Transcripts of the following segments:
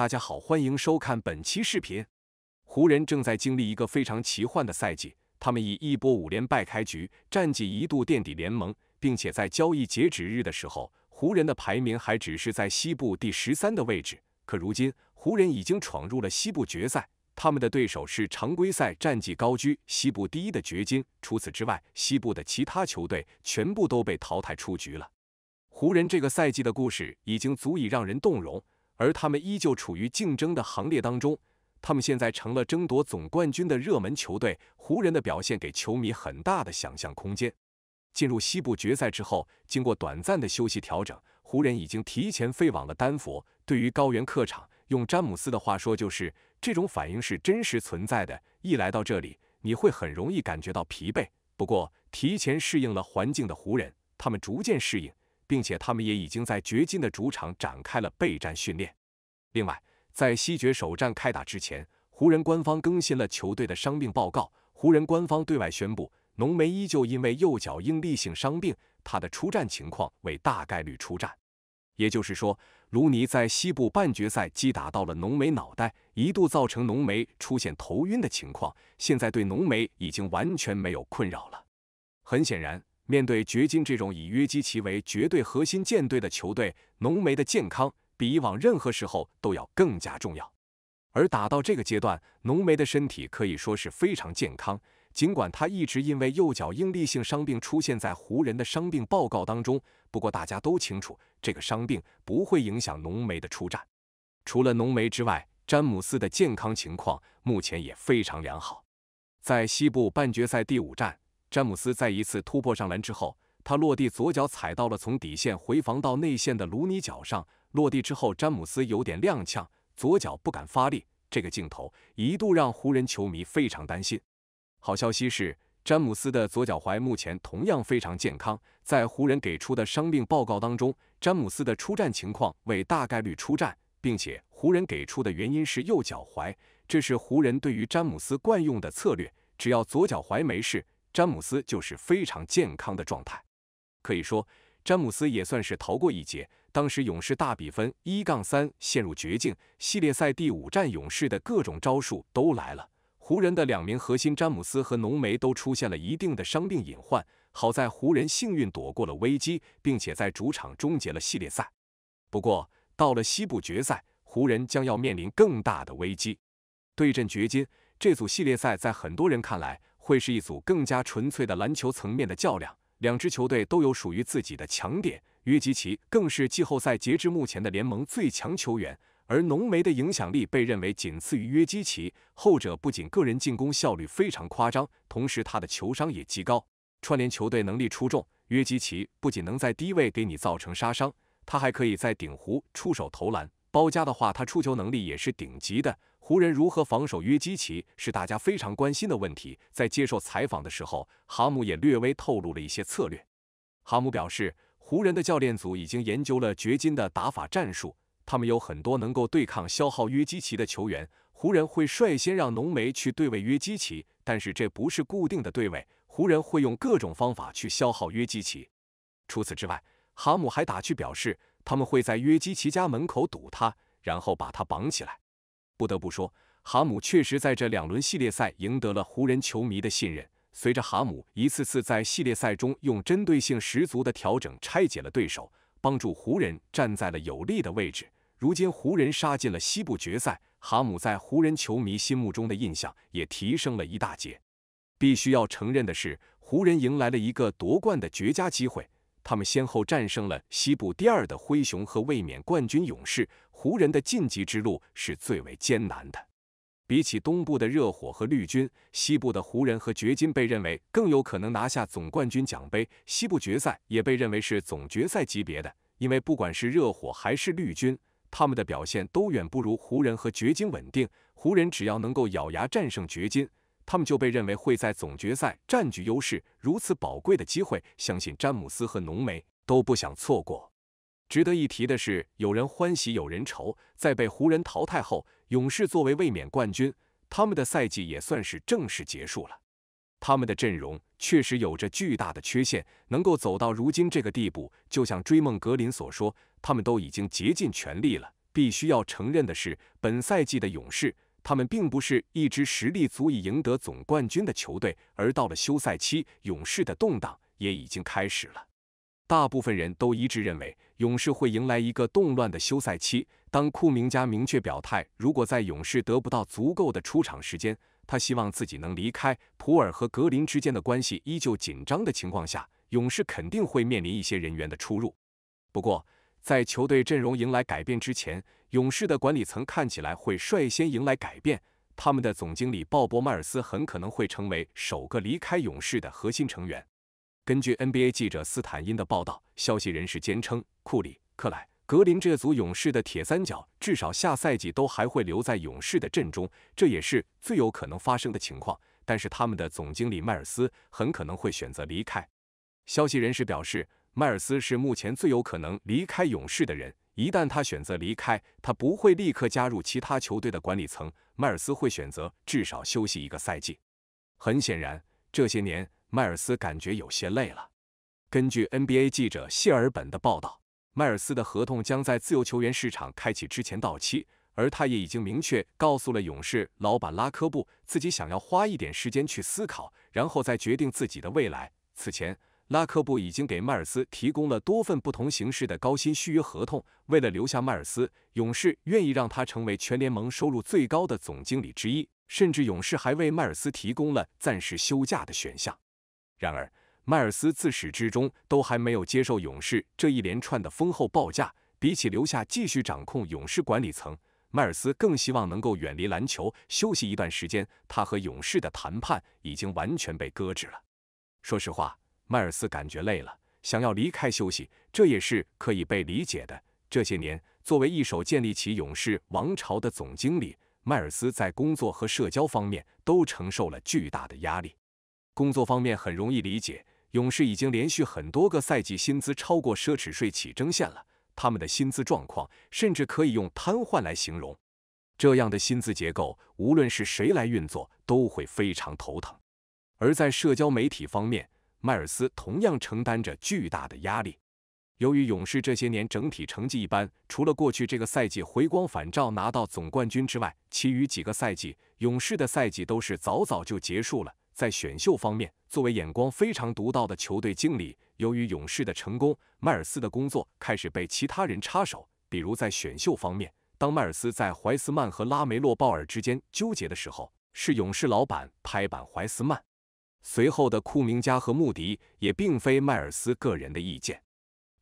大家好，欢迎收看本期视频。湖人正在经历一个非常奇幻的赛季，他们以一波五连败开局，战绩一度垫底联盟，并且在交易截止日的时候，湖人的排名还只是在西部第十三的位置。可如今，湖人已经闯入了西部决赛，他们的对手是常规赛战绩高居西部第一的掘金。除此之外，西部的其他球队全部都被淘汰出局了。湖人这个赛季的故事已经足以让人动容。而他们依旧处于竞争的行列当中，他们现在成了争夺总冠军的热门球队。湖人的表现给球迷很大的想象空间。进入西部决赛之后，经过短暂的休息调整，湖人已经提前飞往了丹佛。对于高原客场，用詹姆斯的话说，就是这种反应是真实存在的。一来到这里，你会很容易感觉到疲惫。不过，提前适应了环境的湖人，他们逐渐适应，并且他们也已经在掘金的主场展开了备战训练。另外，在西决首战开打之前，湖人官方更新了球队的伤病报告。湖人官方对外宣布，浓眉依旧因为右脚应力性伤病，他的出战情况为大概率出战。也就是说，卢尼在西部半决赛击打到了浓眉脑袋，一度造成浓眉出现头晕的情况。现在对浓眉已经完全没有困扰了。很显然，面对掘金这种以约基奇为绝对核心舰队的球队，浓眉的健康。比以往任何时候都要更加重要。而打到这个阶段，浓眉的身体可以说是非常健康。尽管他一直因为右脚应力性伤病出现在湖人的伤病报告当中，不过大家都清楚，这个伤病不会影响浓眉的出战。除了浓眉之外，詹姆斯的健康情况目前也非常良好。在西部半决赛第五战，詹姆斯在一次突破上篮之后，他落地左脚踩到了从底线回防到内线的卢尼脚上。落地之后，詹姆斯有点踉跄，左脚不敢发力。这个镜头一度让湖人球迷非常担心。好消息是，詹姆斯的左脚踝目前同样非常健康。在湖人给出的伤病报告当中，詹姆斯的出战情况为大概率出战，并且湖人给出的原因是右脚踝。这是湖人对于詹姆斯惯用的策略：只要左脚踝没事，詹姆斯就是非常健康的状态。可以说。詹姆斯也算是逃过一劫。当时勇士大比分一杠三陷入绝境，系列赛第五战，勇士的各种招数都来了。湖人的两名核心詹姆斯和浓眉都出现了一定的伤病隐患，好在湖人幸运躲过了危机，并且在主场终结了系列赛。不过，到了西部决赛，湖人将要面临更大的危机。对阵掘金，这组系列赛在很多人看来会是一组更加纯粹的篮球层面的较量。两支球队都有属于自己的强点，约基奇更是季后赛截至目前的联盟最强球员，而浓眉的影响力被认为仅次于约基奇。后者不仅个人进攻效率非常夸张，同时他的球商也极高，串联球队能力出众。约基奇不仅能在低位给你造成杀伤，他还可以在顶弧出手投篮，包夹的话他出球能力也是顶级的。湖人如何防守约基奇是大家非常关心的问题。在接受采访的时候，哈姆也略微透露了一些策略。哈姆表示，湖人的教练组已经研究了掘金的打法战术，他们有很多能够对抗消耗约基奇的球员。湖人会率先让浓眉去对位约基奇，但是这不是固定的对位，湖人会用各种方法去消耗约基奇。除此之外，哈姆还打趣表示，他们会在约基奇家门口堵他，然后把他绑起来。不得不说，哈姆确实在这两轮系列赛赢得了湖人球迷的信任。随着哈姆一次次在系列赛中用针对性十足的调整拆解了对手，帮助湖人站在了有利的位置。如今湖人杀进了西部决赛，哈姆在湖人球迷心目中的印象也提升了一大截。必须要承认的是，湖人迎来了一个夺冠的绝佳机会。他们先后战胜了西部第二的灰熊和卫冕冠军勇士，湖人的晋级之路是最为艰难的。比起东部的热火和绿军，西部的湖人和掘金被认为更有可能拿下总冠军奖杯。西部决赛也被认为是总决赛级别的，因为不管是热火还是绿军，他们的表现都远不如湖人和掘金稳定。湖人只要能够咬牙战胜掘金。他们就被认为会在总决赛占据优势，如此宝贵的机会，相信詹姆斯和浓眉都不想错过。值得一提的是，有人欢喜有人愁，在被湖人淘汰后，勇士作为卫冕冠军，他们的赛季也算是正式结束了。他们的阵容确实有着巨大的缺陷，能够走到如今这个地步，就像追梦格林所说，他们都已经竭尽全力了。必须要承认的是，本赛季的勇士。他们并不是一支实力足以赢得总冠军的球队，而到了休赛期，勇士的动荡也已经开始了。大部分人都一致认为，勇士会迎来一个动乱的休赛期。当库明加明确表态，如果在勇士得不到足够的出场时间，他希望自己能离开。普尔和格林之间的关系依旧紧张的情况下，勇士肯定会面临一些人员的出入。不过，在球队阵容迎来改变之前，勇士的管理层看起来会率先迎来改变。他们的总经理鲍勃·迈尔斯很可能会成为首个离开勇士的核心成员。根据 NBA 记者斯坦因的报道，消息人士坚称，库里、克莱、格林这组勇士的铁三角至少下赛季都还会留在勇士的阵中，这也是最有可能发生的情况。但是他们的总经理迈尔斯很可能会选择离开。消息人士表示。迈尔斯是目前最有可能离开勇士的人。一旦他选择离开，他不会立刻加入其他球队的管理层。迈尔斯会选择至少休息一个赛季。很显然，这些年迈尔斯感觉有些累了。根据 NBA 记者谢尔本的报道，迈尔斯的合同将在自由球员市场开启之前到期，而他也已经明确告诉了勇士老板拉科布，自己想要花一点时间去思考，然后再决定自己的未来。此前。拉克布已经给迈尔斯提供了多份不同形式的高薪续约合同。为了留下迈尔斯，勇士愿意让他成为全联盟收入最高的总经理之一，甚至勇士还为迈尔斯提供了暂时休假的选项。然而，迈尔斯自始至终都还没有接受勇士这一连串的丰厚报价。比起留下继续掌控勇士管理层，迈尔斯更希望能够远离篮球，休息一段时间。他和勇士的谈判已经完全被搁置了。说实话。迈尔斯感觉累了，想要离开休息，这也是可以被理解的。这些年，作为一手建立起勇士王朝的总经理，迈尔斯在工作和社交方面都承受了巨大的压力。工作方面很容易理解，勇士已经连续很多个赛季薪资超过奢侈税起征线了，他们的薪资状况甚至可以用瘫痪来形容。这样的薪资结构，无论是谁来运作，都会非常头疼。而在社交媒体方面，迈尔斯同样承担着巨大的压力，由于勇士这些年整体成绩一般，除了过去这个赛季回光返照拿到总冠军之外，其余几个赛季勇士的赛季都是早早就结束了。在选秀方面，作为眼光非常独到的球队经理，由于勇士的成功，迈尔斯的工作开始被其他人插手，比如在选秀方面，当迈尔斯在怀斯曼和拉梅洛鲍尔之间纠结的时候，是勇士老板拍板怀斯曼。随后的库明加和穆迪也并非迈尔斯个人的意见。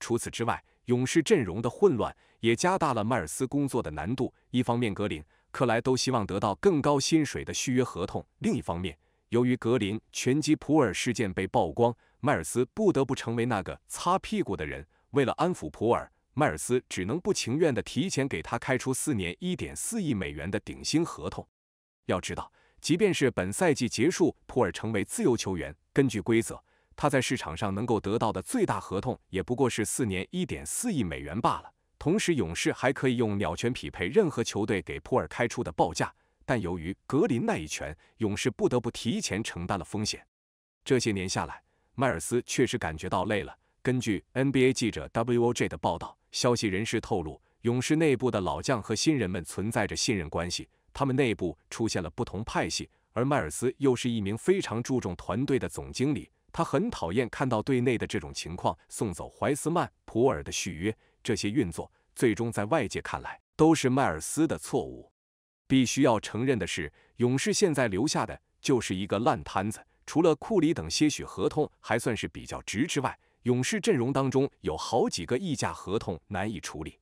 除此之外，勇士阵容的混乱也加大了迈尔斯工作的难度。一方面，格林、克莱都希望得到更高薪水的续约合同；另一方面，由于格林拳击普尔事件被曝光，迈尔斯不得不成为那个擦屁股的人。为了安抚普尔，迈尔斯只能不情愿的提前给他开出四年一点四亿美元的顶薪合同。要知道，即便是本赛季结束，普尔成为自由球员，根据规则，他在市场上能够得到的最大合同也不过是四年一点四亿美元罢了。同时，勇士还可以用鸟权匹配任何球队给普尔开出的报价，但由于格林那一拳，勇士不得不提前承担了风险。这些年下来，迈尔斯确实感觉到累了。根据 NBA 记者 Woj 的报道，消息人士透露，勇士内部的老将和新人们存在着信任关系。他们内部出现了不同派系，而迈尔斯又是一名非常注重团队的总经理，他很讨厌看到队内的这种情况。送走怀斯曼、普尔的续约，这些运作，最终在外界看来都是迈尔斯的错误。必须要承认的是，勇士现在留下的就是一个烂摊子，除了库里等些许合同还算是比较值之外，勇士阵容当中有好几个溢价合同难以处理。